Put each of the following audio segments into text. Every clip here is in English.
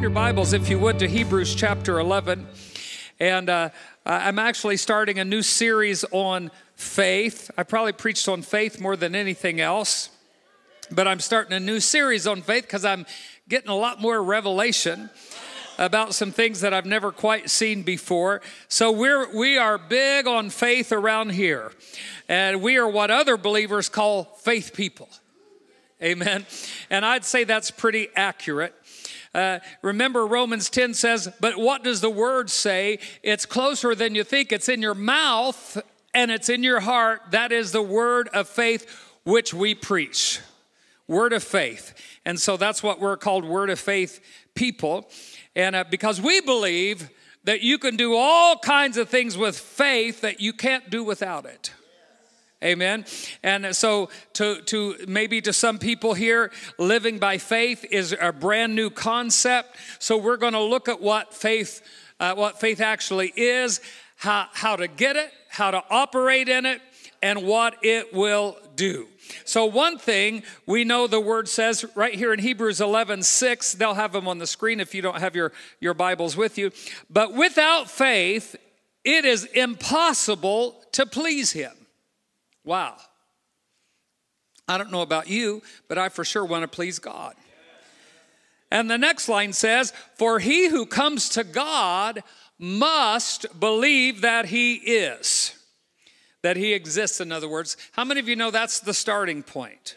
turn your Bibles, if you would, to Hebrews chapter 11. And uh, I'm actually starting a new series on faith. I probably preached on faith more than anything else, but I'm starting a new series on faith because I'm getting a lot more revelation about some things that I've never quite seen before. So we're we are big on faith around here. And we are what other believers call faith people. Amen. And I'd say that's pretty accurate. Uh, remember, Romans 10 says, But what does the word say? It's closer than you think. It's in your mouth and it's in your heart. That is the word of faith which we preach. Word of faith. And so that's what we're called word of faith people. And uh, because we believe that you can do all kinds of things with faith that you can't do without it. Amen. And so, to, to maybe to some people here, living by faith is a brand new concept. So, we're going to look at what faith, uh, what faith actually is, how, how to get it, how to operate in it, and what it will do. So, one thing we know the word says right here in Hebrews 11 6, they'll have them on the screen if you don't have your, your Bibles with you. But without faith, it is impossible to please Him. Wow. I don't know about you, but I for sure want to please God. And the next line says, For he who comes to God must believe that he is, that he exists, in other words. How many of you know that's the starting point?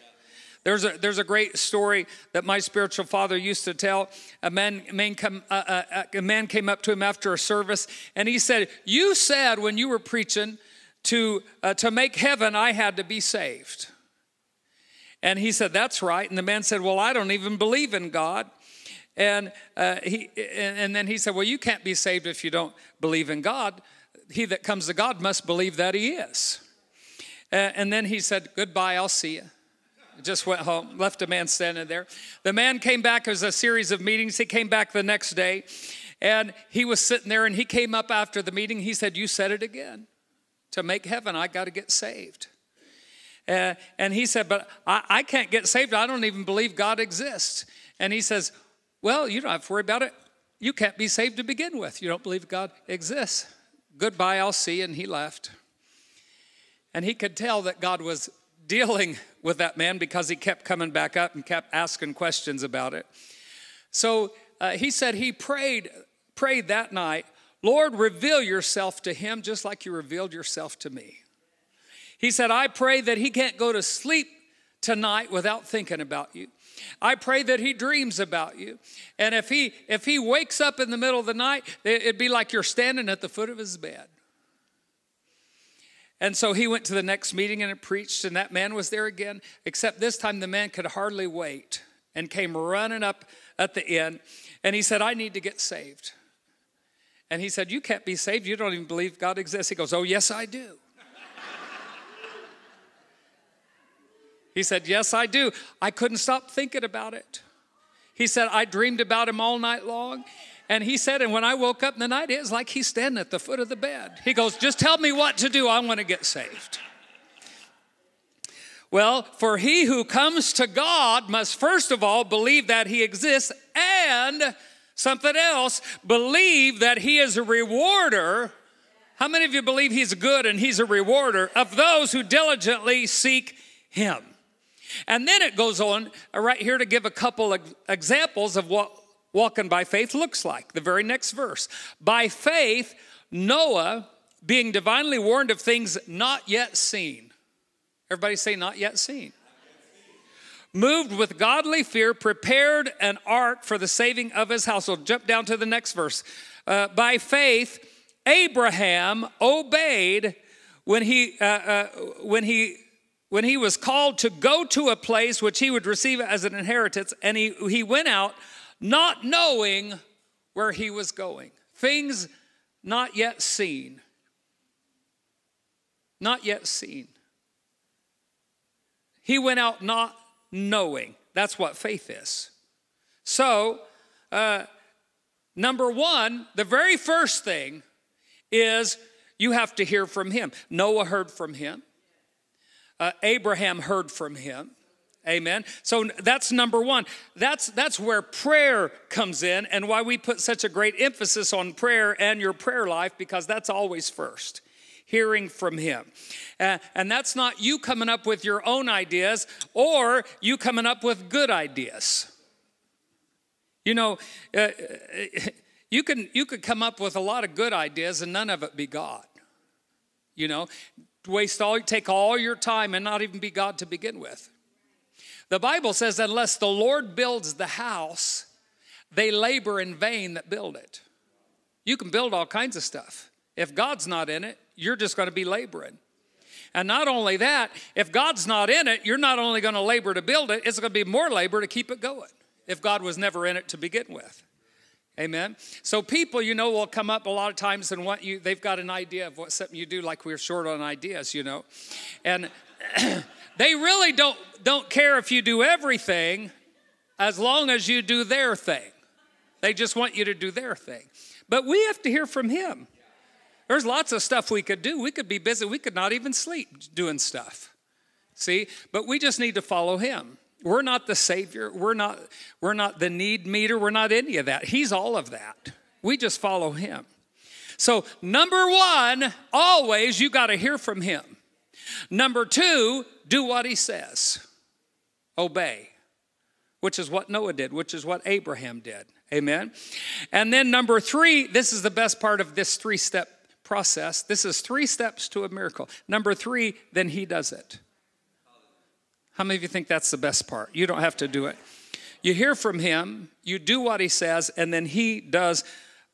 There's a, there's a great story that my spiritual father used to tell. A man, man come, uh, uh, uh, a man came up to him after a service and he said, You said when you were preaching to, uh, to make heaven, I had to be saved. And he said, That's right. And the man said, Well, I don't even believe in God. And, uh, he, and, and then he said, Well, you can't be saved if you don't believe in God. He that comes to God must believe that he is. Uh, and then he said, Goodbye, I'll see you just went home, left a man standing there. The man came back, it was a series of meetings. He came back the next day and he was sitting there and he came up after the meeting. He said, You said it again to make heaven, I got to get saved. Uh, and he said, But I, I can't get saved. I don't even believe God exists. And he says, Well, you don't have to worry about it. You can't be saved to begin with. You don't believe God exists. Goodbye, I'll see. And he left. And he could tell that God was dealing with that man because he kept coming back up and kept asking questions about it. So uh, he said he prayed prayed that night Lord, reveal yourself to him just like you revealed yourself to me. He said, I pray that he can't go to sleep tonight without thinking about you. I pray that he dreams about you. And if he if he wakes up in the middle of the night, it'd be like you're standing at the foot of his bed. And so he went to the next meeting and it preached, and that man was there again, except this time the man could hardly wait and came running up at the end. And he said, I need to get saved. And he said, You can't be saved. You don't even believe God exists. He goes, Oh, yes, I do. he said, Yes, I do. I couldn't stop thinking about it. He said, I dreamed about him all night long. And he said, And when I woke up in the night, it was like he's standing at the foot of the bed. He goes, Just tell me what to do. I want to get saved. Well, for he who comes to God must first of all believe that he exists and Something else, believe that He is a rewarder. How many of you believe He's good and He's a rewarder of those who diligently seek Him? And then it goes on right here to give a couple of examples of what walking by faith looks like. The very next verse. By faith, Noah, being divinely warned of things not yet seen. Everybody say, not yet seen moved with godly fear, prepared an ark for the saving of his household. Jump down to the next verse. Uh, by faith, Abraham obeyed when he uh, uh, when he when he was called to go to a place which he would receive as an inheritance, and he he went out not knowing where he was going. Things not yet seen. Not yet seen. He went out not knowing. That's what faith is. So, uh, number one, the very first thing is you have to hear from him. Noah heard from him, uh, Abraham heard from him. Amen. So that's number one. That's that's where prayer comes in, and why we put such a great emphasis on prayer and your prayer life, because that's always first hearing from Him. Uh, and that's not you coming up with your own ideas or you coming up with good ideas. You know, uh, uh, you, can, you could come up with a lot of good ideas and none of it be God. You know, waste all, take all your time and not even be God to begin with. The Bible says, unless the Lord builds the house, they labor in vain that build it. You can build all kinds of stuff. If God's not in it, you're just going to be laboring. And not only that, if God's not in it, you're not only going to labor to build it, it's going to be more labor to keep it going if God was never in it to begin with. Amen. So people, you know, will come up a lot of times and want you, they've got an idea of what something you do, like we're short on ideas, you know. And they really don't don't care if you do everything as long as you do their thing. They just want you to do their thing. But we have to hear from him. There's lots of stuff we could do. We could be busy. We could not even sleep doing stuff. See? But we just need to follow him. We're not the savior. We're not we're not the need meter. We're not any of that. He's all of that. We just follow him. So, number 1, always you got to hear from him. Number 2, do what he says. Obey. Which is what Noah did, which is what Abraham did. Amen. And then number three, this is the best part of this three step process. This is three steps to a miracle. Number three, then he does it. How many of you think that's the best part? You don't have to do it. You hear from him, you do what he says, and then he does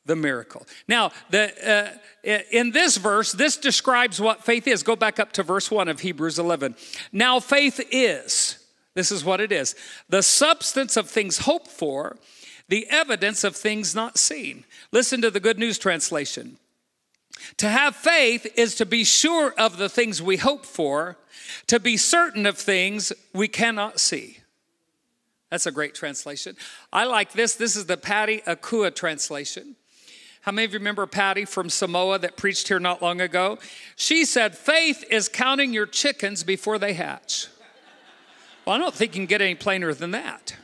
the miracle. Now, the, uh, in this verse, this describes what faith is. Go back up to verse 1 of Hebrews 11. Now, faith is, this is what it is the substance of things hoped for, the evidence of things not seen. Listen to the Good News Translation. To have faith is to be sure of the things we hope for, to be certain of things we cannot see. That's a great translation. I like this. This is the Patty Akua translation. How many of you remember Patty from Samoa that preached here not long ago? She said, Faith is counting your chickens before they hatch. well, I don't think you can get any plainer than that.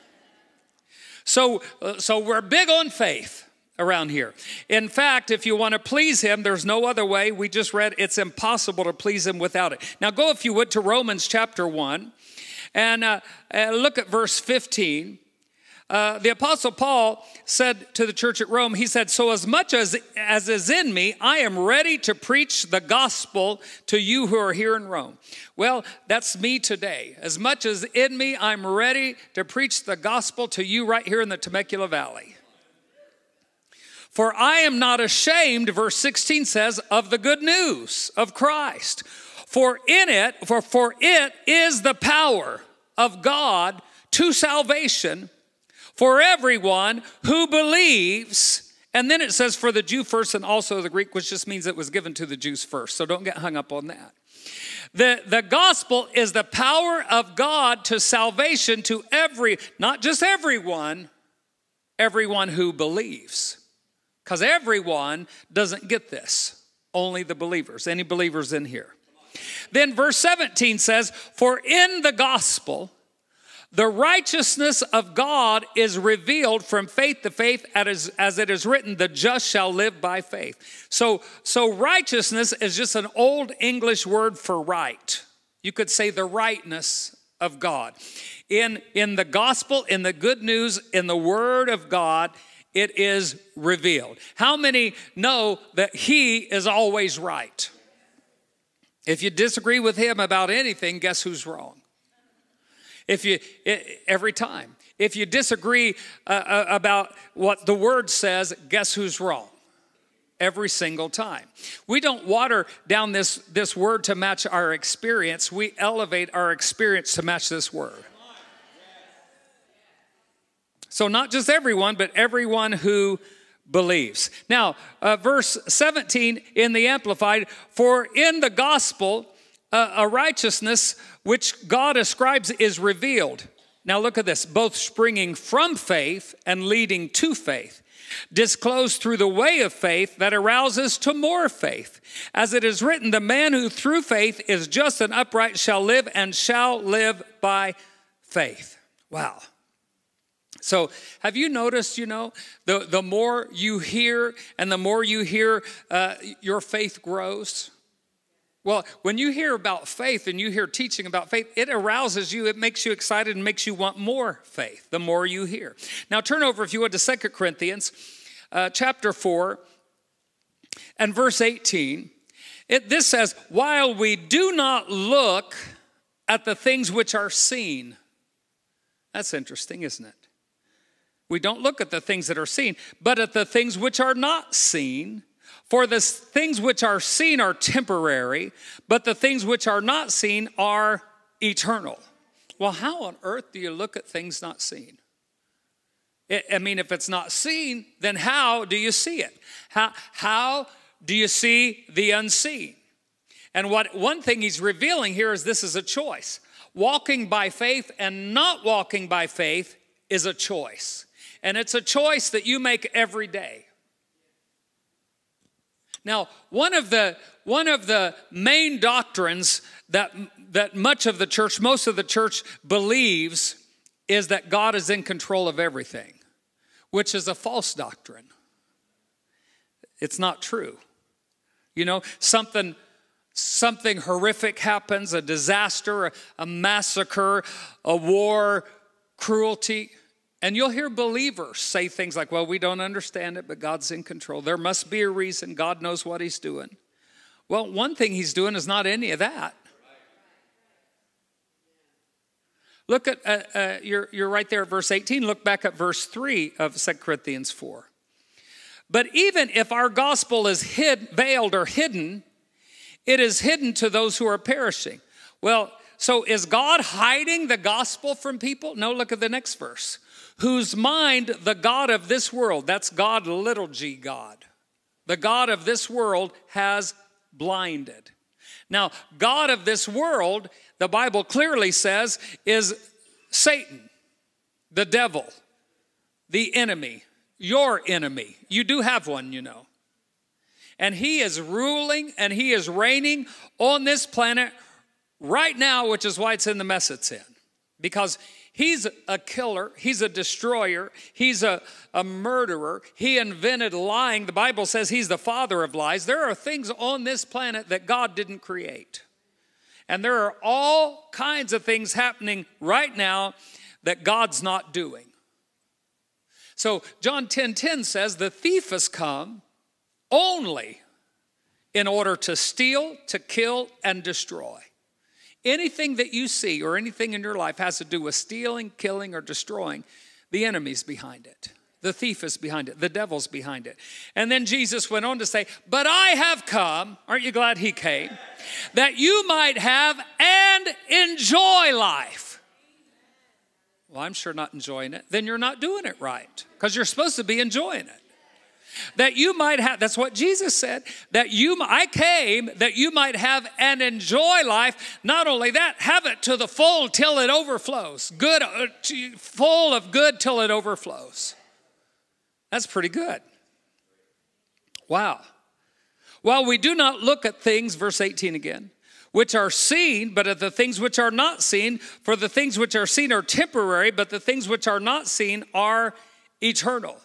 So, uh, so we're big on faith around here. In fact, if you want to please him, there's no other way. We just read it's impossible to please him without it. Now go, if you would, to Romans chapter 1 and uh, uh, look at verse 15. Uh, the apostle paul said to the church at rome he said so as much as as is in me i am ready to preach the gospel to you who are here in rome well that's me today as much as in me i'm ready to preach the gospel to you right here in the temecula valley for I am not ashamed, verse 16 says, of the good news of Christ. For in it, for, for it is the power of God to salvation for everyone who believes. And then it says for the Jew first and also the Greek, which just means it was given to the Jews first. So don't get hung up on that. The, the gospel is the power of God to salvation to every, not just everyone, everyone who believes. Because everyone doesn't get this, only the believers. Any believers in here? Then verse 17 says, For in the gospel, the righteousness of God is revealed from faith to faith, as, it is written, the just shall live by faith. So, so, righteousness is just an old English word for right. You could say the rightness of God. In, in the gospel, in the good news, in the word of God, it is revealed. How many know that He is always right? If you disagree with Him about anything, guess who's wrong? If you, every time. If you disagree uh, uh, about what the Word says, guess who's wrong? every single time. We don't water down this, this word to match our experience, we elevate our experience to match this word. So, not just everyone, but everyone who believes. Now, uh, verse 17 in the Amplified For in the gospel, uh, a righteousness which God ascribes is revealed. Now, look at this both springing from faith and leading to faith disclosed through the way of faith that arouses to more faith. As it is written, the man who through faith is just and upright shall live and shall live by faith. Wow. So, have you noticed, you know, the, the more you hear and the more you hear, uh, your faith grows? Well, when you hear about faith and you hear teaching about faith, it arouses you, it makes you excited, and makes you want more faith the more you hear. Now, turn over, if you would, to Second Corinthians uh, chapter 4 and verse 18. It, this says, While we do not look at the things which are seen, that's interesting, isn't it? We don't look at the things that are seen, but at the things which are not seen. For the things which are seen are temporary, but the things which are not seen are eternal. Well, how on earth do you look at things not seen? I mean, if it's not seen, then how do you see it? How, how do you see the unseen? And what one thing he's revealing here is this is a choice. Walking by faith and not walking by faith is a choice. And it's a choice that you make every day. Now, one of the one of the main doctrines that that much of the church, most of the church believes is that God is in control of everything, which is a false doctrine. It's not true. You know, something something horrific happens, a disaster, a, a massacre, a war, cruelty, and you'll hear believers say things like, Well, we don't understand it, but God's in control. There must be a reason. God knows what He's doing. Well, one thing He's doing is not any of that. Look at, uh, uh, you're, you're right there at verse 18. Look back at verse 3 of 2 Corinthians 4. But even if our gospel is hid, veiled or hidden, it is hidden to those who are perishing. Well, so is God hiding the gospel from people? No, look at the next verse whose mind the God of this world, that's God, little g God, the God of this world has blinded. Now, God of this world, the Bible clearly says, is Satan, the devil, the enemy, your enemy. You do have one, you know. And he is ruling and he is reigning on this planet right now, which is why it's in the mess it's in. Because He's a killer, he's a destroyer, he's a, a murderer. He invented lying. The Bible says he's the father of lies. There are things on this planet that God didn't create. And there are all kinds of things happening right now that God's not doing. So John 10:10 10, 10 says the thief has come only in order to steal, to kill and destroy. Anything that you see or anything in your life has to do with stealing, killing, or destroying, the enemy's behind it. The thief is behind it. The devil's behind it. And then Jesus went on to say, But I have come, aren't you glad he came, that you might have and enjoy life. Well, I'm sure not enjoying it. Then you're not doing it right because you're supposed to be enjoying it that you might have, that's what Jesus said, that you, I came that you might have and enjoy life. Not only that, have it to the full till it overflows. Good, uh, full of good till it overflows. That's pretty good. Wow. While we do not look at things, verse 18 again, which are seen, but at the things which are not seen, for the things which are seen are temporary, but the things which are not seen are eternal.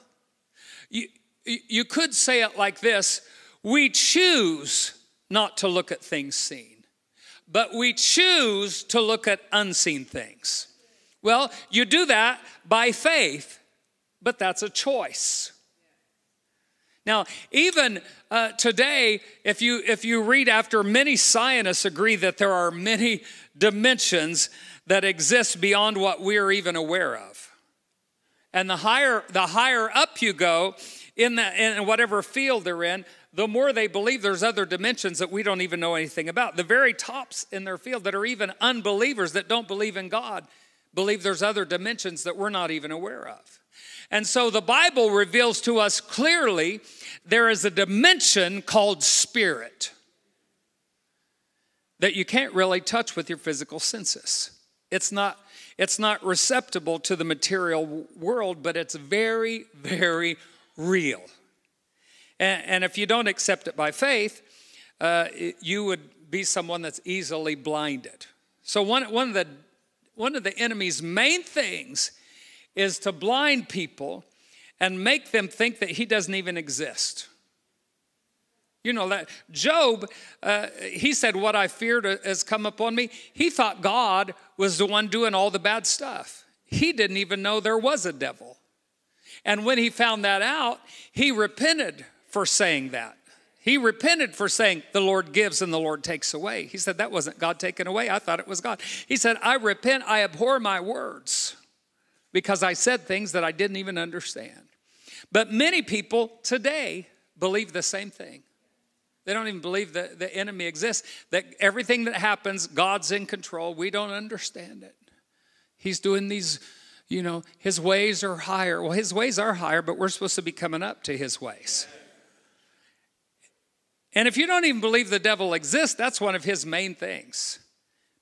You, you could say it like this we choose not to look at things seen, but we choose to look at unseen things. Well, you do that by faith, but that's a choice. Now, even uh, today, if you, if you read after, many scientists agree that there are many dimensions that exist beyond what we're even aware of. And the higher, the higher up you go, in, the, in whatever field they're in, the more they believe there's other dimensions that we don't even know anything about. The very tops in their field that are even unbelievers that don't believe in God believe there's other dimensions that we're not even aware of. And so the Bible reveals to us clearly there is a dimension called spirit that you can't really touch with your physical senses. It's not it's not receptible to the material world, but it's very very real. And, and if you don't accept it by faith, uh, you would be someone that's easily blinded. So, one, one, of the, one of the enemy's main things is to blind people and make them think that he doesn't even exist. You know that Job, uh, he said, What I feared has come upon me. He thought God was the one doing all the bad stuff. He didn't even know there was a devil. And when he found that out, he repented for saying that. He repented for saying, The Lord gives and the Lord takes away. He said, That wasn't God taken away. I thought it was God. He said, I repent, I abhor my words because I said things that I didn't even understand. But many people today believe the same thing. They don't even believe that the enemy exists, that everything that happens, God's in control. We don't understand it. He's doing these you know, his ways are higher. Well, his ways are higher, but we're supposed to be coming up to his ways. And if you don't even believe the devil exists, that's one of his main things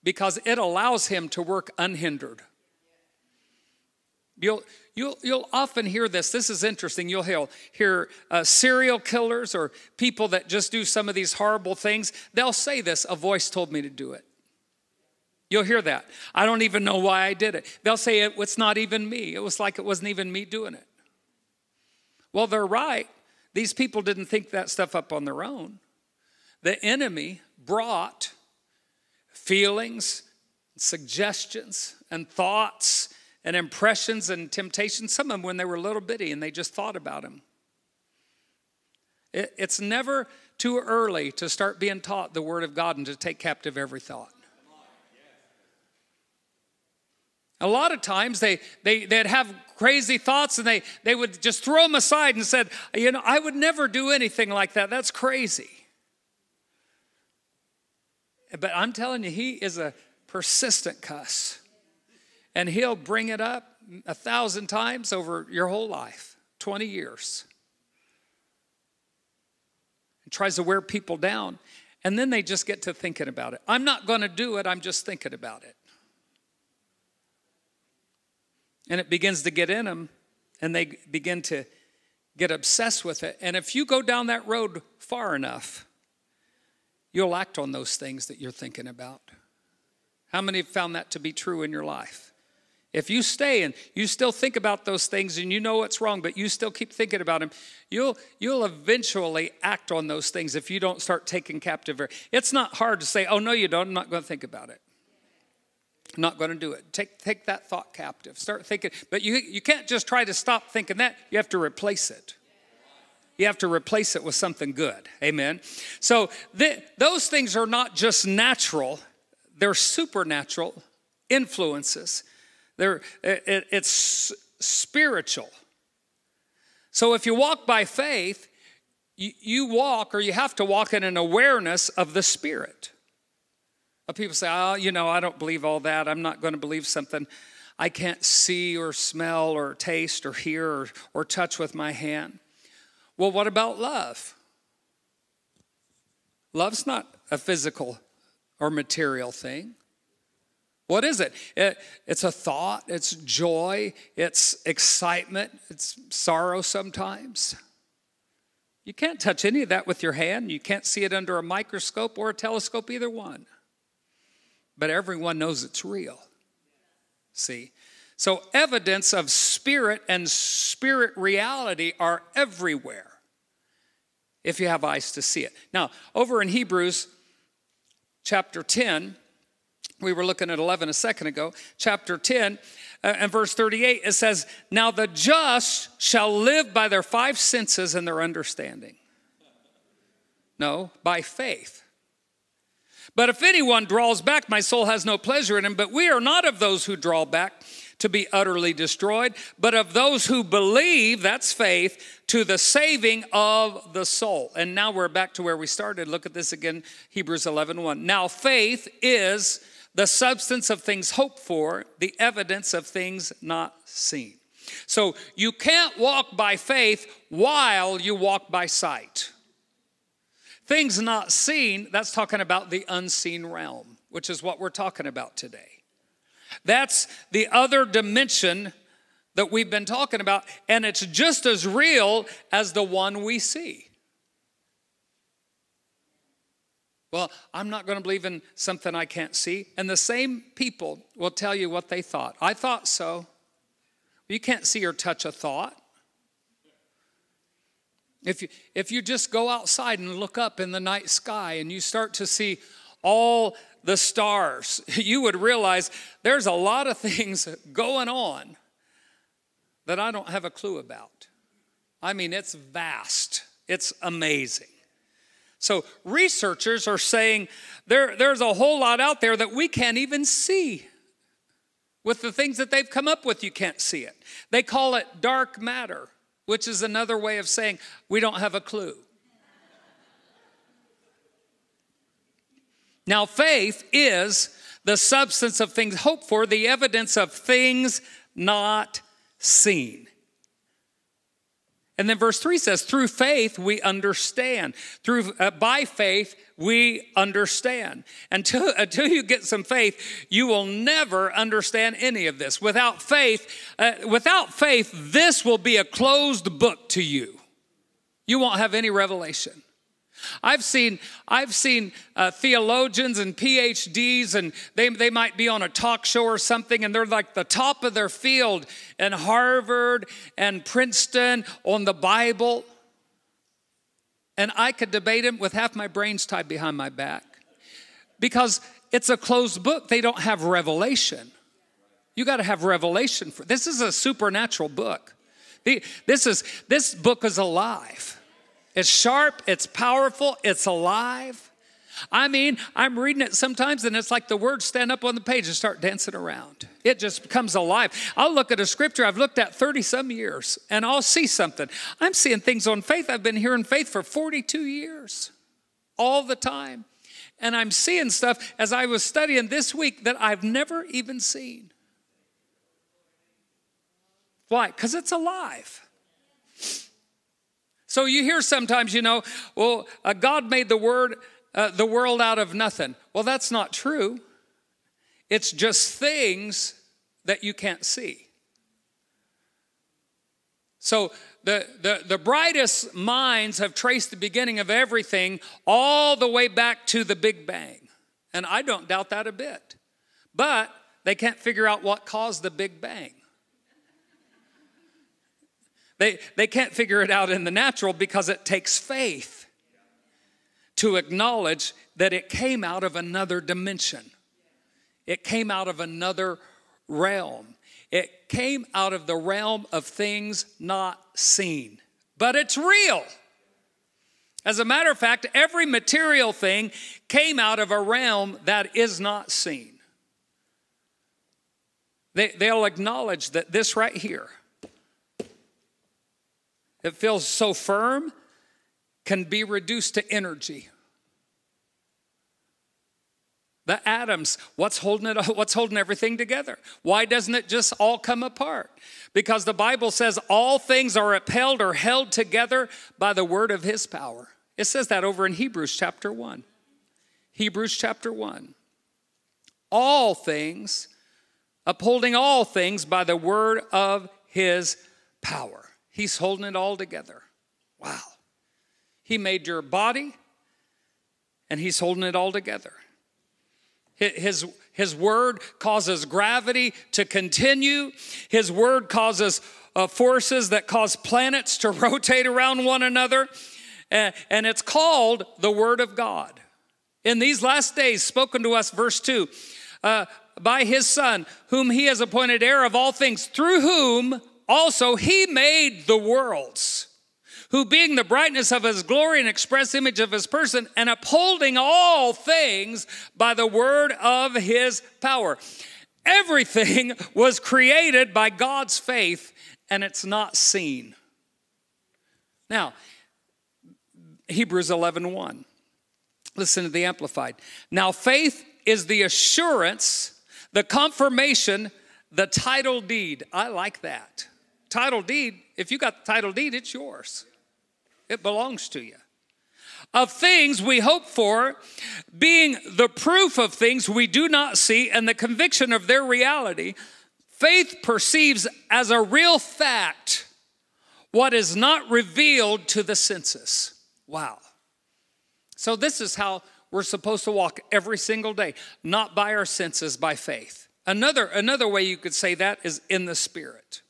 because it allows him to work unhindered. You'll, you'll, you'll often hear this. This is interesting. You'll hear, hear uh, serial killers or people that just do some of these horrible things. They'll say this a voice told me to do it. You'll hear that. I don't even know why I did it. They'll say it, it's not even me. It was like it wasn't even me doing it. Well, they're right. These people didn't think that stuff up on their own. The enemy brought feelings, suggestions, and thoughts, and impressions and temptations, some of them when they were little bitty and they just thought about them. It, it's never too early to start being taught the Word of God and to take captive every thought. A lot of times they, they, they'd have crazy thoughts and they, they would just throw them aside and said, you know, I would never do anything like that. That's crazy. But I'm telling you, he is a persistent cuss. And he'll bring it up a thousand times over your whole life, 20 years. And tries to wear people down. And then they just get to thinking about it. I'm not going to do it, I'm just thinking about it. And it begins to get in them, and they begin to get obsessed with it. And if you go down that road far enough, you'll act on those things that you're thinking about. How many have found that to be true in your life? If you stay and you still think about those things and you know what's wrong, but you still keep thinking about them, you'll, you'll eventually act on those things if you don't start taking captive. It's not hard to say, oh, no, you don't. I'm not going to think about it not going to do it. Take, take that thought captive. Start thinking, but you, you can't just try to stop thinking that. You have to replace it. You have to replace it with something good. Amen. So th- those things are not just natural, they're supernatural influences. They're, it, it's spiritual. So if you walk by faith, you, you walk or you have to walk in an awareness of the Spirit. People say, oh, you know, I don't believe all that. I'm not going to believe something I can't see or smell or taste or hear or, or touch with my hand. Well, what about love? Love's not a physical or material thing. What is it? it? It's a thought, it's joy, it's excitement, it's sorrow sometimes. You can't touch any of that with your hand. You can't see it under a microscope or a telescope, either one but everyone knows it's real. See? So, evidence of spirit and spirit reality are everywhere if you have eyes to see it. Now, over in Hebrews chapter 10, we were looking at 11 a second ago, chapter 10 uh, and verse 38, it says, Now the just shall live by their five senses and their understanding. No, by faith. But if anyone draws back, my soul has no pleasure in him. But we are not of those who draw back to be utterly destroyed, but of those who believe, that's faith, to the saving of the soul. And now we're back to where we started. Look at this again, Hebrews 11 1. Now faith is the substance of things hoped for, the evidence of things not seen. So you can't walk by faith while you walk by sight. Things not seen, that's talking about the unseen realm, which is what we're talking about today. That's the other dimension that we've been talking about, and it's just as real as the one we see. Well, I'm not going to believe in something I can't see. And the same people will tell you what they thought. I thought so. You can't see or touch a thought. If you, if you just go outside and look up in the night sky and you start to see all the stars, you would realize there's a lot of things going on that I don't have a clue about. I mean, it's vast, it's amazing. So, researchers are saying there, there's a whole lot out there that we can't even see. With the things that they've come up with, you can't see it. They call it dark matter which is another way of saying we don't have a clue. Now, faith is the substance of things hoped for, the evidence of things not seen. And then verse 3 says, through faith we understand. Through uh, by faith we understand. Until uh, until you get some faith, you will never understand any of this. Without faith, uh, without faith, this will be a closed book to you. You won't have any revelation. I've seen, I've seen uh, theologians and PhDs, and they, they might be on a talk show or something, and they're like the top of their field in Harvard and Princeton on the Bible. And I could debate him with half my brains tied behind my back because it's a closed book. They don't have revelation. You got to have revelation for this is a supernatural book. The, this is this book is alive. It's sharp, it's powerful, it's alive. I mean, I'm reading it sometimes and it's like the words stand up on the page and start dancing around. It just comes alive. I'll look at a scripture I've looked at 30 some years and I'll see something. I'm seeing things on faith. I've been hearing faith for 42 years, all the time. And I'm seeing stuff as I was studying this week that I've never even seen. Why? Because it's alive. So you hear sometimes, you know, well, uh, God made the word, uh, the world out of nothing. Well, that's not true. It's just things that you can't see. So the, the, the brightest minds have traced the beginning of everything all the way back to the Big Bang. And I don't doubt that a bit. But they can't figure out what caused the Big Bang. They, they can't figure it out in the natural because it takes faith to acknowledge that it came out of another dimension, it came out of another realm. It came out of the realm of things not seen, but it's real. As a matter of fact, every material thing came out of a realm that is not seen. They, will acknowledge that this right here that feels so firm can be reduced to energy. The atoms, what's holding it what's holding everything together? Why doesn't it just all come apart? Because the Bible says all things are upheld or held together by the word of his power. It says that over in Hebrews chapter 1. Hebrews chapter 1. All things upholding all things by the word of his power. He's holding it all together. Wow. He made your body, and He's holding it all together. His, his word causes gravity to continue. His word causes uh, forces that cause planets to rotate around one another. and it's called the Word of God. In these last days, spoken to us, verse 2, uh, by his Son, whom he has appointed heir of all things, through whom also, he made the worlds, who being the brightness of his glory and express image of his person, and upholding all things by the word of his power. Everything was created by God's faith, and it's not seen. Now, Hebrews 11 1. Listen to the Amplified. Now, faith is the assurance, the confirmation, the title deed. I like that title deed, if you got the title deed, it's yours. It belongs to you. Of things we hope for, being the proof of things we do not see and the conviction of their reality, faith perceives as a real fact what is not revealed to the senses. Wow. So, this is how we're supposed to walk every single day, not by our senses, by faith. Another, another way you could say that is in the spirit.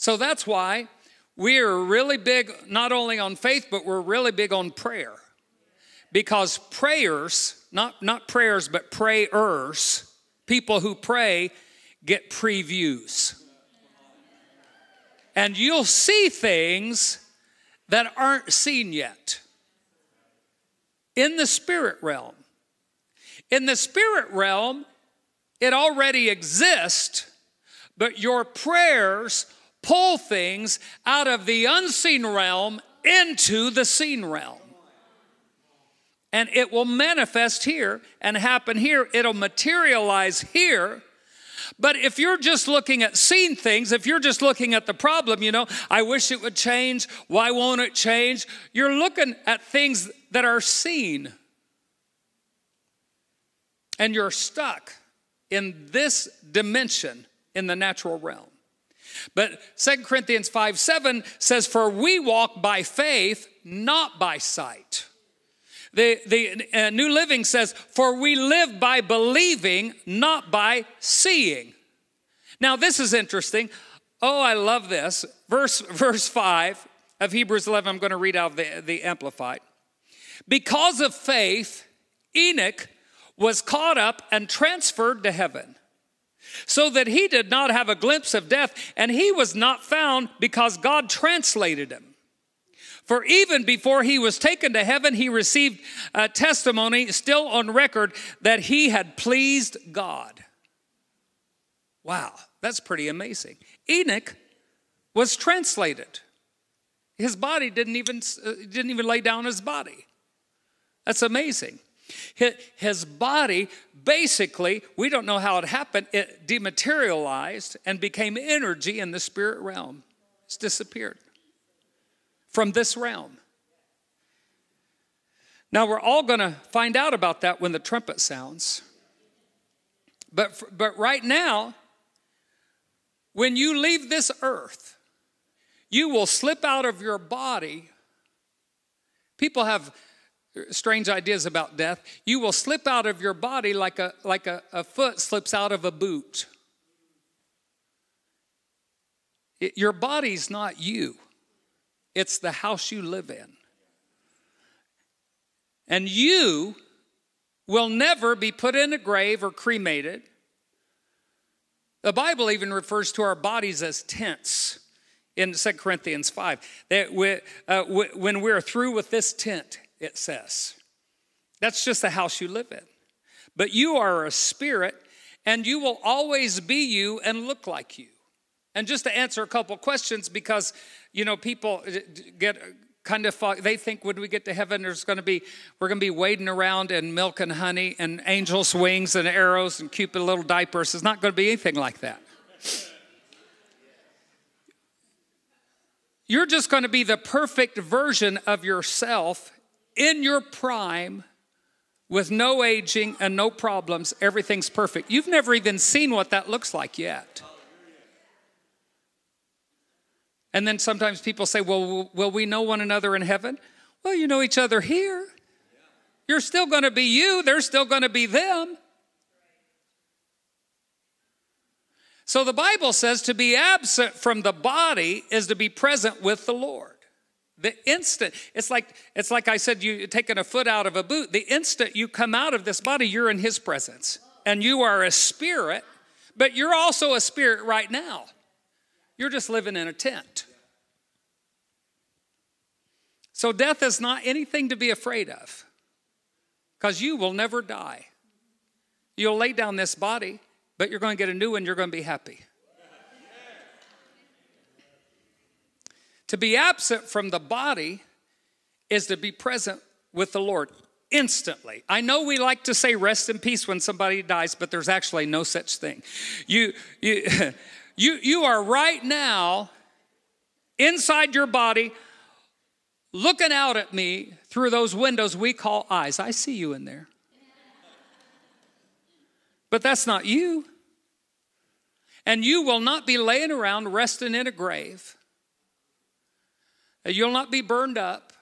So that's why we're really big, not only on faith, but we're really big on prayer. Because prayers, not, not prayers, but prayers, people who pray get previews. And you'll see things that aren't seen yet in the spirit realm. In the spirit realm, it already exists, but your prayers pull things out of the unseen realm into the seen realm. And it will manifest here and happen here. It'll materialize here. But if you're just looking at seen things, if you're just looking at the problem, you know, I wish it would change. Why won't it change? You're looking at things that are seen. And you're stuck in this dimension in the natural realm. But Second Corinthians 5 7 says, For we walk by faith, not by sight. The, the uh, New Living says, For we live by believing, not by seeing. Now, this is interesting. Oh, I love this. Verse, verse 5 of Hebrews 11, I'm going to read out the, the Amplified. Because of faith, Enoch was caught up and transferred to heaven so that he did not have a glimpse of death, and he was not found because God translated him. For even before he was taken to heaven, he received a testimony still on record that he had pleased God. Wow, that's pretty amazing. Enoch was translated. His body didn't even, uh, didn't even lay down his body. That's amazing. His body basically, we don't know how it happened, it dematerialized and became energy in the spirit realm. It's disappeared from this realm. Now, we're all going to find out about that when the trumpet sounds. But, but right now, when you leave this earth, you will slip out of your body. People have strange ideas about death. You will slip out of your body like a, like a, a foot slips out of a boot. It, your body's not you, it's the house you live in. And you will never be put in a grave or cremated. The Bible even refers to our bodies as tents in 2 Corinthians 5. That we, uh, when we're through with this tent, it says. That's just the house you live in. But you are a spirit, and you will always be you and look like you. And just to answer a couple questions, because you know people uh, get uh, kind of they think when we get to heaven, there's going to be we're going to be wading around in milk and honey and angels' wings and arrows and cupid little diapers. It's not going to be anything like that. You're just going to be the perfect version of yourself in your prime with no aging and no problems, everything's perfect. You've never even seen what that looks like yet. And then sometimes people say, Well, will we know one another in heaven? Well, you know each other here. You're still going to be you, they're still going to be them. So the Bible says to be absent from the body is to be present with the Lord. The instant, it's like, it's like I said, you taking a foot out of a boot. The instant you come out of this body, you're in his presence. And you are a spirit, but you're also a spirit right now. You're just living in a tent. So death is not anything to be afraid of. Because you will never die. You'll lay down this body, but you're going to get a new one, you're going to be happy. To be absent from the body is to be present with the Lord instantly. I know we like to say rest in peace when somebody dies, but there's actually no such thing. You you you you are right now inside your body looking out at me through those windows we call eyes. I see you in there. But that's not you. And you will not be laying around resting in a grave. Uh, you'll not be burned up.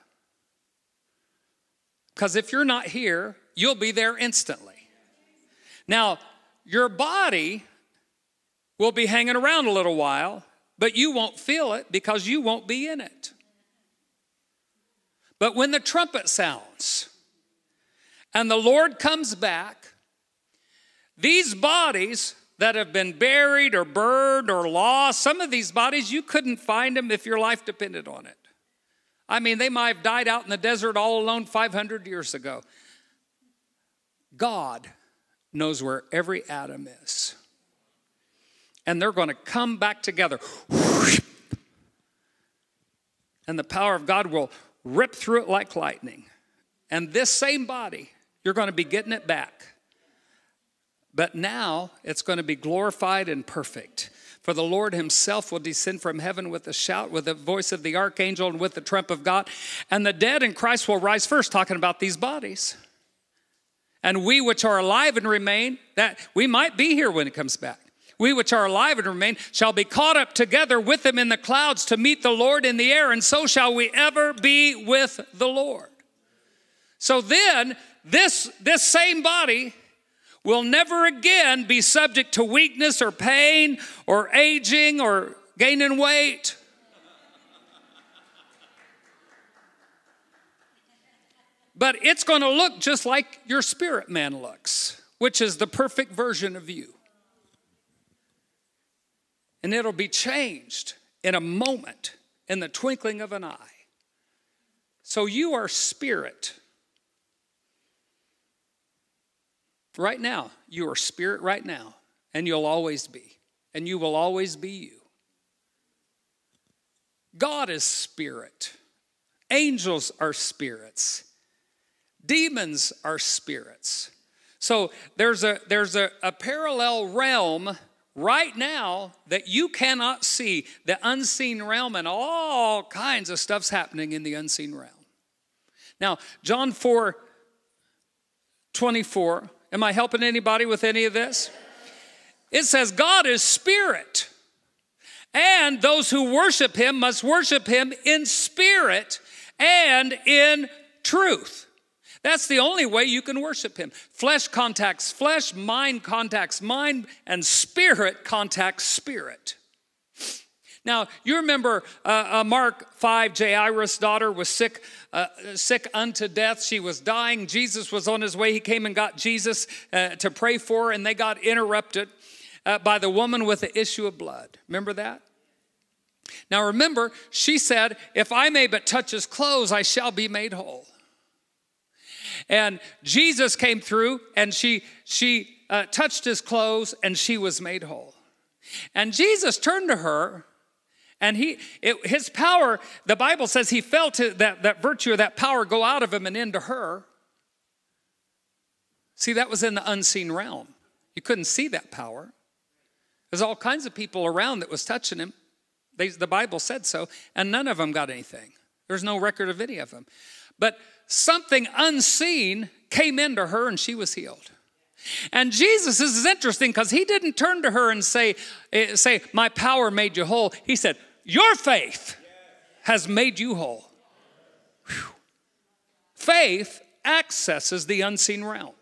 Because if you're not here, you'll be there instantly. Now, your body will be hanging around a little while, but you won't feel it because you won't be in it. But when the trumpet sounds and the Lord comes back, these bodies that have been buried or burned or lost, some of these bodies you couldn't find them if your life depended on it. I mean, they might have died out in the desert all alone 500 years ago. God knows where every atom is. And they're going to come back together. And the power of God will rip through it like lightning. And this same body, you're going to be getting it back. But now it's going to be glorified and perfect. For the Lord himself will descend from heaven with a shout, with the voice of the archangel, and with the trump of God. And the dead in Christ will rise first, talking about these bodies. And we which are alive and remain, that we might be here when it comes back. We which are alive and remain shall be caught up together with them in the clouds to meet the Lord in the air, and so shall we ever be with the Lord. So then, this, this same body will never again be subject to weakness or pain or aging or gaining weight. But it's going to look just like your spirit man looks, which is the perfect version of you. And it'll be changed in a moment, in the twinkling of an eye. So you are spirit. right now. You are spirit right now, and you'll always be. And you will always be you. God is spirit. Angels are spirits. Demons are spirits. So there's a there's a, a parallel realm right now that you cannot see, the unseen realm, and all kinds of stuff's happening in the unseen realm. Now, John 4 24 Am I helping anybody with any of this? It says, God is spirit. And those who worship him must worship him in spirit and in truth. That's the only way you can worship him. Flesh contacts flesh, mind contacts mind, and spirit contacts spirit. Now, you remember uh, uh, Mark 5, Jairus' daughter was sick, uh, sick unto death. She was dying. Jesus was on his way. He came and got Jesus uh, to pray for and they got interrupted uh, by the woman with the issue of blood. Remember that? Now, remember, she said, If I may but touch his clothes, I shall be made whole. And Jesus came through, and she, she uh, touched his clothes, and she was made whole. And Jesus turned to her and he, it, his power, the Bible says he felt that, that virtue or that power go out of him and into her. See, that was in the unseen realm. You couldn't see that power. There's all kinds of people around that was touching him. They, the Bible said so, and none of them got anything. There's no record of any of them. But something unseen came into her and she was healed. And Jesus, this is interesting because he didn't turn to her and say, eh, say, My power made you whole. He said, your faith has made you whole. Whew. Faith accesses the unseen realm.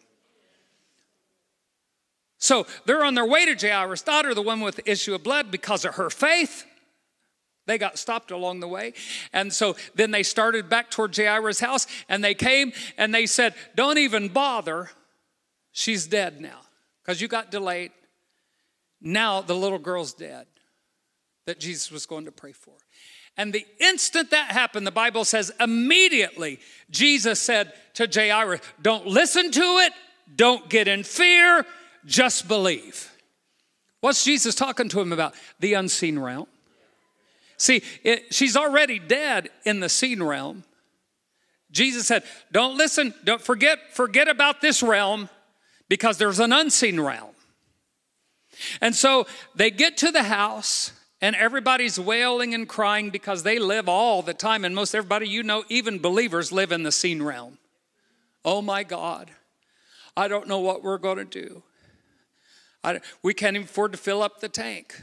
So they're on their way to Jairus' daughter, the one with the issue of blood, because of her faith. They got stopped along the way. And so then they started back toward Jairus' house and they came and they said, Don't even bother. She's dead now because you got delayed. Now the little girl's dead that Jesus was going to pray for. And the instant that happened, the Bible says immediately Jesus said to Jairus, Don't listen to it, don't get in fear, just believe. What's Jesus talking to him about? The unseen realm. See, it, she's already dead in the seen realm. Jesus said, Don't listen, don't forget, forget about this realm because there's an unseen realm. And so they get to the house and everybody's wailing and crying because they live all the time. And most everybody you know, even believers, live in the seen realm. Oh my God, I don't know what we're going to do. I, we can't even afford to fill up the tank.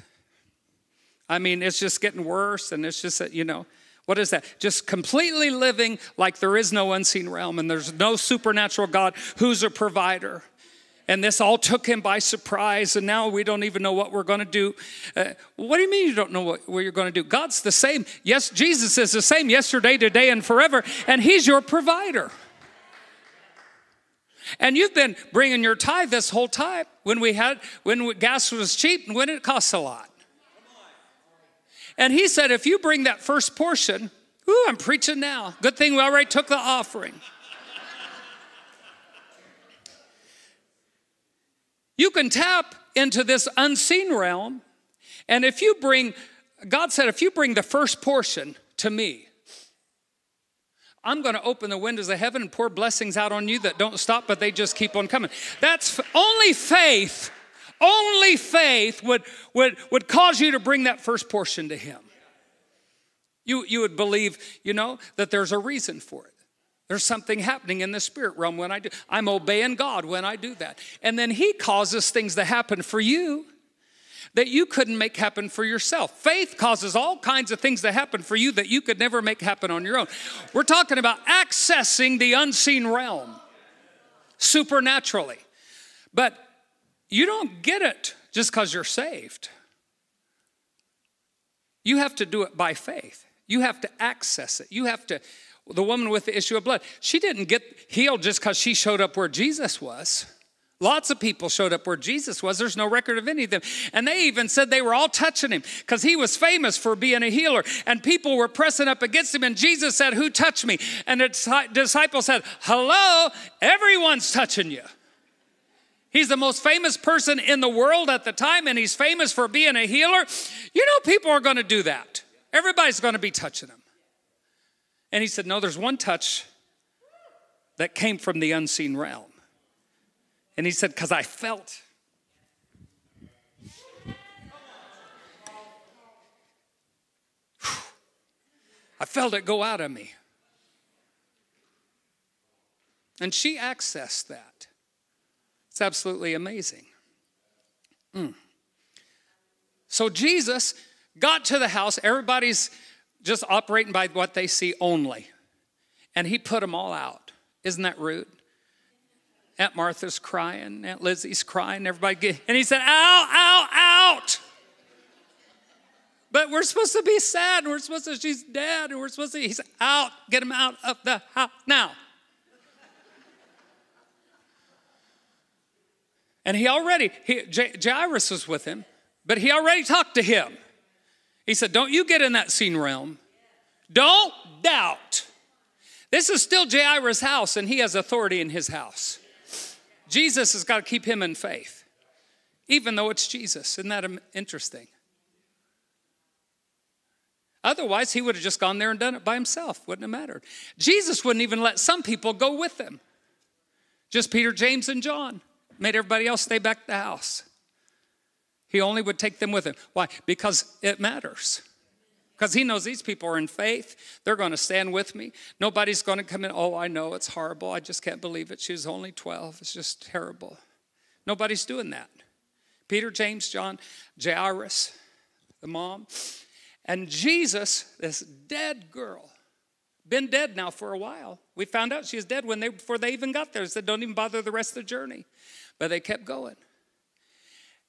I mean, it's just getting worse, and it's just, you know, what is that? Just completely living like there is no unseen realm and there's no supernatural God who's a provider and this all took him by surprise, and now we don't even know what we're going to do. Uh, what do you mean you don't know what, what you're going to do? God's the same. Yes, Jesus is the same yesterday, today, and forever, and He's your provider. And you've been bringing your tithe this whole time when we had when gas was cheap and when it costs a lot. And he said, if you bring that first portion, ooh, I'm preaching now. Good thing we already took the offering. You can tap into this unseen realm. And if you bring, God said, if you bring the first portion to me, I'm going to open the windows of heaven and pour blessings out on you that don't stop, but they just keep on coming. That's only faith, only faith would, would, would cause you to bring that first portion to Him. You, you would believe, you know, that there's a reason for it. There's something happening in the spirit realm when I do. I'm obeying God when I do that. And then He causes things to happen for you that you couldn't make happen for yourself. Faith causes all kinds of things to happen for you that you could never make happen on your own. We're talking about accessing the unseen realm supernaturally. But you don't get it just because you're saved. You have to do it by faith. You have to access it. You have to the woman with the issue of blood. She didn't get healed just because she showed up where Jesus was. Lots of people showed up where Jesus was. There's no record of any of them. And they even said they were all touching him because he was famous for being a healer. And people were pressing up against him. And Jesus said, Who touched me? And the disciples said, Hello, everyone's touching you. He's the most famous person in the world at the time, and he's famous for being a healer. You know, people are going to do that. Everybody's going to be touching him. And he said, No, there's one touch that came from the unseen realm. And he said, Because I felt. I felt it go out of me. And she accessed that. It's absolutely amazing. Mm. So Jesus got to the house. Everybody's just operating by what they see only. And he put them all out. Isn't that rude? Aunt Martha's crying, Aunt Lizzie's crying, everybody get, and he said, ow, ow, out. But we're supposed to be sad, and we're supposed to, she's dead, and we're supposed to, he's out, get him out of the house now. And he already, he, Jairus was with him, but he already talked to him. He said, Don't you get in that seen realm. Don't doubt. This is still Jairus' house, and he has authority in his house. Jesus has got to keep him in faith, even though it's Jesus. Isn't that interesting? Otherwise, he would have just gone there and done it by himself. Wouldn't have mattered. Jesus wouldn't even let some people go with him. Just Peter, James, and John made everybody else stay back at the house. He only would take them with him. Why? Because it matters. Because he knows these people are in faith. They're going to stand with me. Nobody's going to come in. Oh, I know it's horrible. I just can't believe it. She's only 12. It's just terrible. Nobody's doing that. Peter, James, John, Jairus, the mom, and Jesus, this dead girl, been dead now for a while. We found out she was dead when they before they even got there. They said, "Don't even bother the rest of the journey," but they kept going.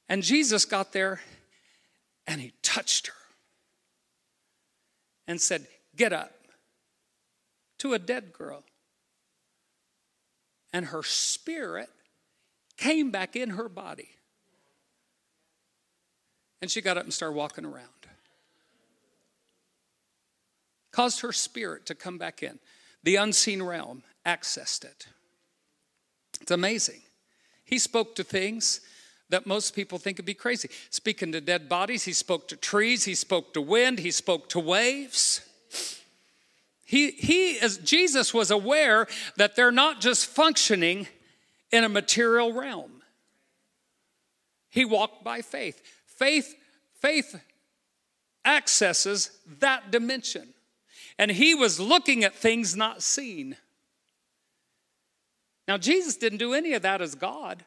And Jesus got there and he touched her and said, Get up to a dead girl. And her spirit came back in her body. And she got up and started walking around. Caused her spirit to come back in. The unseen realm accessed it. It's amazing. He spoke to things that most people think would be crazy. Speaking to dead bodies, he spoke to trees, he spoke to wind, he spoke to waves. He, he is, Jesus was aware that they're not just functioning in a material realm. He walked by faith. Faith, faith accesses that dimension. And he was looking at things not seen. Now, Jesus didn't do any of that as God.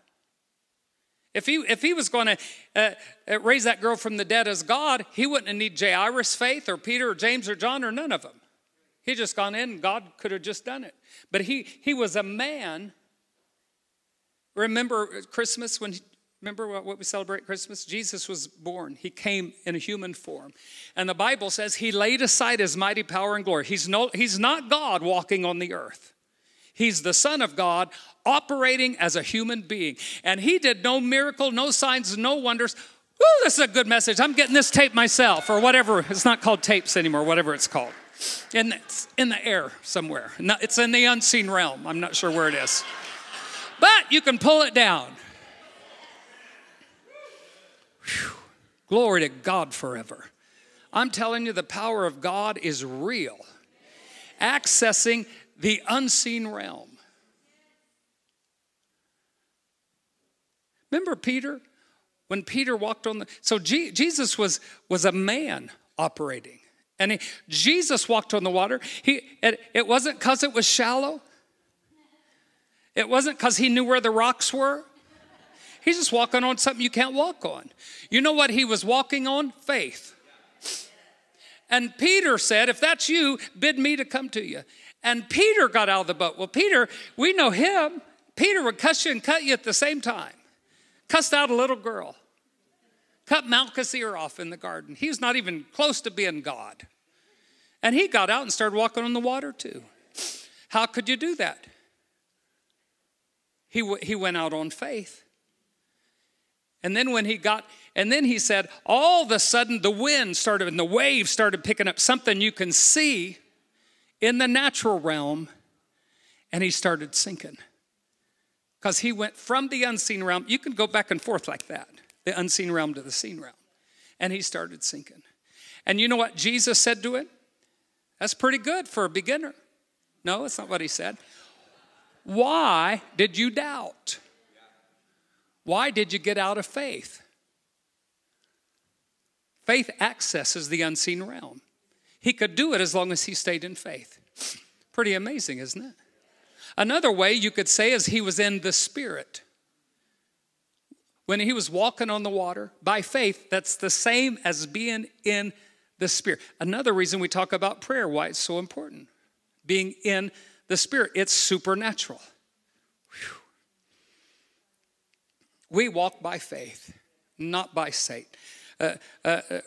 If he, if he was going to uh, uh, raise that girl from the dead as God, he wouldn't need Jairus' faith or Peter or James or John or none of them. He just gone in God could have just done it. But he, he was a man. Remember Christmas when, remember what, what we celebrate Christmas? Jesus was born. He came in a human form. And the Bible says he laid aside his mighty power and glory. He's, no, he's not God walking on the earth. He's the Son of God operating as a human being. And he did no miracle, no signs, no wonders. Ooh, this is a good message. I'm getting this tape myself, or whatever. It's not called tapes anymore, whatever it's called. And it's in the air somewhere. it's in the unseen realm. I'm not sure where it is. But you can pull it down. Whew. Glory to God forever. I'm telling you, the power of God is real. Accessing the unseen realm. Remember Peter? When Peter walked on the. So G, Jesus was, was a man operating. And he, Jesus walked on the water. He, it, it wasn't because it was shallow, it wasn't because he knew where the rocks were. He's just walking on something you can't walk on. You know what he was walking on? Faith. And Peter said, If that's you, bid me to come to you. And Peter got out of the boat. Well, Peter, we know him. Peter would cuss you and cut you at the same time. Cussed out a little girl. Cut Malchus' ear off in the garden. He's not even close to being God. And he got out and started walking on the water too. How could you do that? He, w- he went out on faith. And then when he got, and then he said, all of a sudden the wind started and the waves started picking up something you can see in the natural realm and he started sinking because he went from the unseen realm. You can go back and forth like that the unseen realm to the seen realm. And he started sinking. And you know what Jesus said to it? That's pretty good for a beginner. No, that's not what he said. Why did you doubt? Why did you get out of faith? Faith accesses the unseen realm. He could do it as long as he stayed in faith. Pretty amazing, isn't it? Another way you could say is he was in the spirit. When he was walking on the water by faith, that's the same as being in the spirit. Another reason we talk about prayer, why it's so important. Being in the spirit, it's supernatural. Whew. We walk by faith, not by sight. Uh, uh, uh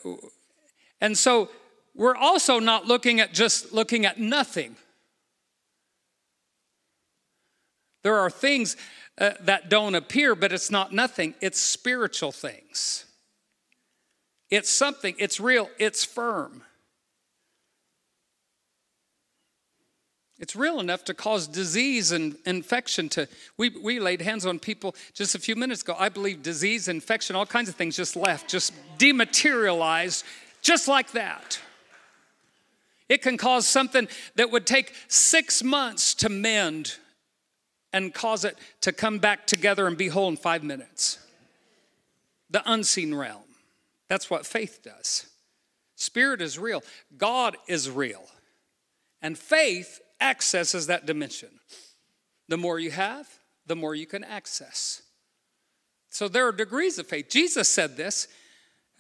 and so we're also not looking at just looking at nothing. There are things uh, that don't appear, but it's not nothing. It's spiritual things. It's something, it's real, it's firm. It's real enough to cause disease and infection to we, we laid hands on people just a few minutes ago. I believe disease, infection, all kinds of things just left, just dematerialized, just like that. It can cause something that would take six months to mend and cause it to come back together and be whole in five minutes. The unseen realm. That's what faith does. Spirit is real, God is real. And faith accesses that dimension. The more you have, the more you can access. So there are degrees of faith. Jesus said this.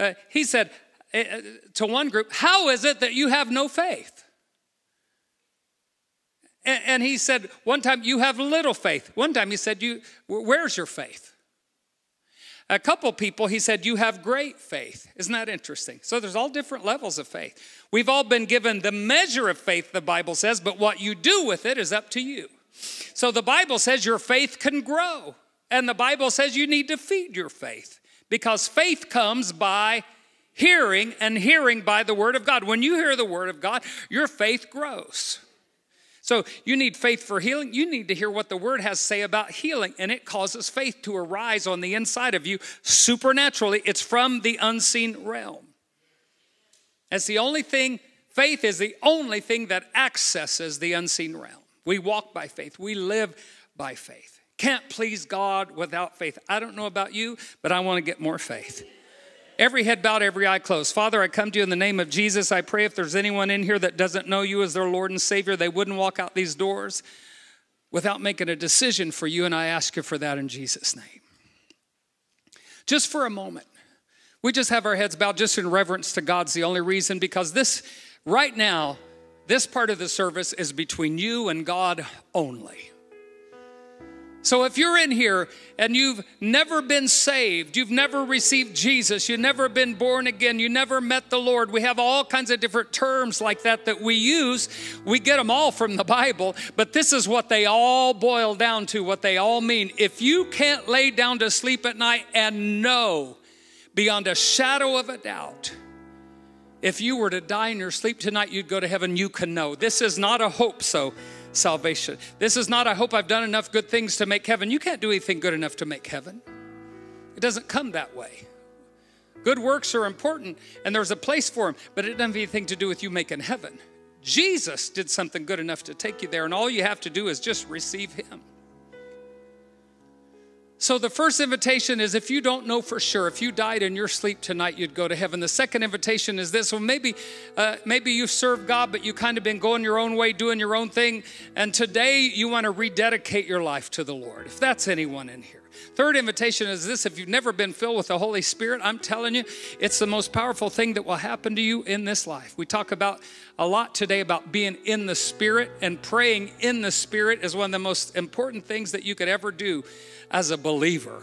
Uh, he said, Eh, eh, to one group, How is it that you have no faith? And, and he said, One time, you have little faith. One time, he said, you, Where's your faith? A couple people, he said, You have great faith. Isn't that interesting? So there's all different levels of faith. We've all been given the measure of faith, the Bible says, but what you do with it is up to you. So the Bible says your faith can grow. And the Bible says you need to feed your faith because faith comes by hearing and hearing by the word of God. When you hear the word of God, your faith grows. So you need faith for healing. You need to hear what the word has to say about healing, and it causes faith to arise on the inside of you supernaturally. It's from the unseen realm. That's the only thing, faith is the only thing that accesses the unseen realm. We walk by faith, we live by faith. Can't please God without faith. I don't know about you, but I want to get more faith. Every head bowed, every eye closed. Father, I come to you in the name of Jesus. I pray if there's anyone in here that doesn't know you as their Lord and Savior, they wouldn't walk out these doors without making a decision for you. And I ask you for that in Jesus' name. Just for a moment, we just have our heads bowed just in reverence to God's the only reason because this, right now, this part of the service is between you and God only. So if you're in here and you've never been saved, you've never received Jesus, you've never been born again, you never met the Lord, we have all kinds of different terms like that that we use. We get them all from the Bible, but this is what they all boil down to, what they all mean. If you can't lay down to sleep at night and know beyond a shadow of a doubt, if you were to die in your sleep tonight, you'd go to heaven, you can know. This is not a hope, so salvation. This is not, I hope I've done enough good things to make heaven. You can't do anything good enough to make heaven, it doesn't come that way. Good works are important and there's a place for them, but it doesn't have anything to do with you making heaven. Jesus did something good enough to take you there, and all you have to do is just receive Him. So the first invitation is if you don't know for sure, if you died in your sleep tonight, you'd go to heaven. The second invitation is this: well, maybe, uh, maybe you serve God, but you kind of been going your own way, doing your own thing, and today you want to rededicate your life to the Lord. If that's anyone in here. Third invitation is this if you've never been filled with the Holy Spirit, I'm telling you, it's the most powerful thing that will happen to you in this life. We talk about a lot today about being in the Spirit, and praying in the Spirit is one of the most important things that you could ever do as a believer.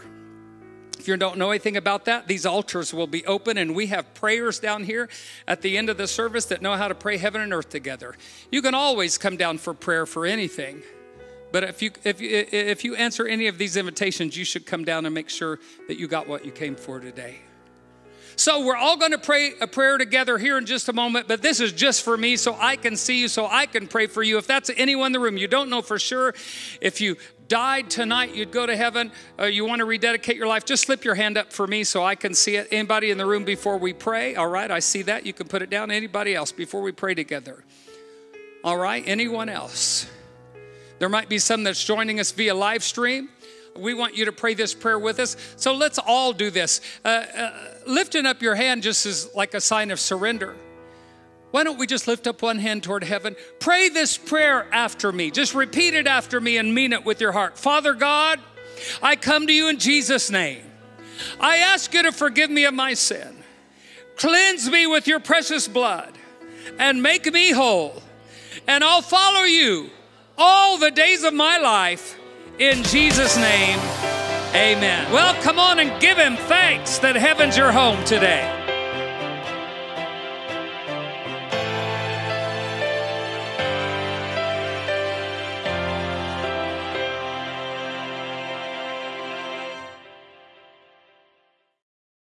If you don't know anything about that, these altars will be open, and we have prayers down here at the end of the service that know how to pray heaven and earth together. You can always come down for prayer for anything. But if you, if, if you answer any of these invitations, you should come down and make sure that you got what you came for today. So we're all going to pray a prayer together here in just a moment, but this is just for me so I can see you, so I can pray for you. If that's anyone in the room, you don't know for sure if you died tonight, you'd go to heaven, uh, you want to rededicate your life, just slip your hand up for me so I can see it. Anybody in the room before we pray? All right, I see that. You can put it down. Anybody else before we pray together? All right, anyone else? There might be some that's joining us via live stream. We want you to pray this prayer with us. So let's all do this. Uh, uh, lifting up your hand just is like a sign of surrender. Why don't we just lift up one hand toward heaven? Pray this prayer after me. Just repeat it after me and mean it with your heart. Father God, I come to you in Jesus' name. I ask you to forgive me of my sin. Cleanse me with your precious blood and make me whole. And I'll follow you all the days of my life. In Jesus' name, amen. Well, come on and give him thanks that heaven's your home today.